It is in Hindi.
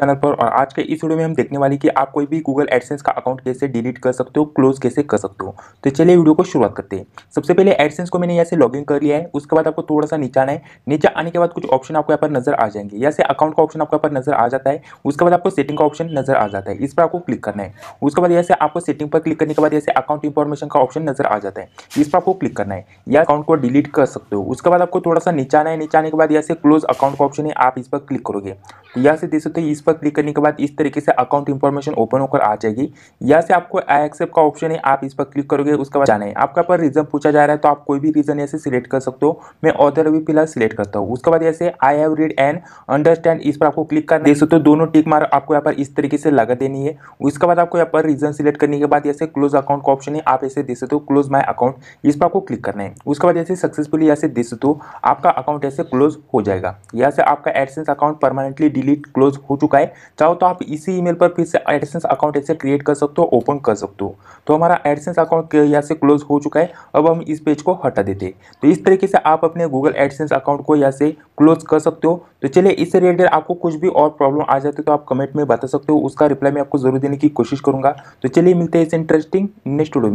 चैनल पर और आज के इस वीडियो में हम देखने वाले कि आप कोई भी गूगल एडसेंस का अकाउंट कैसे डिलीट कर सकते हो क्लोज कैसे कर सकते हो तो चलिए वीडियो को शुरुआत करते हैं सबसे पहले एडसेंस को मैंने यहाँ से लॉगिन कर लिया है उसके बाद आपको थोड़ा सा नीचे आना है नीचे आने के बाद कुछ ऑप्शन आपको यहाँ पर नजर आ जाएंगे यहाँ से अकाउंट का ऑप्शन आपको यहाँ पर नजर आ जाता है उसके बाद आपको सेटिंग का ऑप्शन नजर आ जाता है इस पर आपको क्लिक करना है उसके बाद यहाँ से आपको सेटिंग पर क्लिक करने के बाद यहाँ से अकाउंट इन्फॉर्मेशन का ऑप्शन नजर आ जाता है इस पर आपको क्लिक करना है या अकाउंट को डिलीट कर सकते हो उसके बाद आपको थोड़ा सा नीचे आना है नीचे आने के बाद यहाँ से क्लोज अकाउंट का ऑप्शन है आप इस पर क्लिक करोगे तो यहाँ से देख सकते हो इस पर क्लिक करने के बाद इस तरीके से अकाउंट इन्फॉर्मेशन ओपन होकर आ जाएगी या से आपको आई एक्सेप्ट का ऑप्शन है आप इस पर क्लिक करोगे उसके बाद जाना है आपका पर रीजन पूछा जा रहा है तो आप कोई भी रीजन ऐसे सिलेक्ट कर सकते हो मैं ऑर्डर भी फिलहाल सिलेक्ट करता हूँ उसके बाद ऐसे I have read and understand इस पर आपको क्लिक कर देख सकते हो दोनों टिक मार आपको यहाँ पर इस तरीके से लगा देनी है उसके बाद आपको यहाँ पर रीजन सिलेक्ट करने के बाद ऐसे क्लोज अकाउंट का ऑप्शन है आप ऐसे दे सकते हो क्लोज माई अकाउंट इस पर आपको क्लिक करना है उसके बाद ऐसे सक्सेसफुली ऐसे दे सकते हो आपका अकाउंट ऐसे क्लोज हो जाएगा या से आपका AdSense account permanently delete close हो चुका पाए चाहो तो आप इसी ईमेल पर फिर से एडसेंस अकाउंट ऐसे क्रिएट कर सकते हो ओपन कर सकते हो तो हमारा एडसेंस अकाउंट यहाँ से क्लोज हो चुका है अब हम इस पेज को हटा देते तो इस तरीके से आप अपने गूगल एडसेंस अकाउंट को यहाँ से क्लोज कर सकते हो तो चलिए इससे रिलेटेड आपको कुछ भी और प्रॉब्लम आ जाती है तो आप कमेंट में बता सकते हो उसका रिप्लाई मैं आपको जरूर देने की कोशिश करूँगा तो चलिए मिलते हैं इस इंटरेस्टिंग नेक्स्ट वीडियो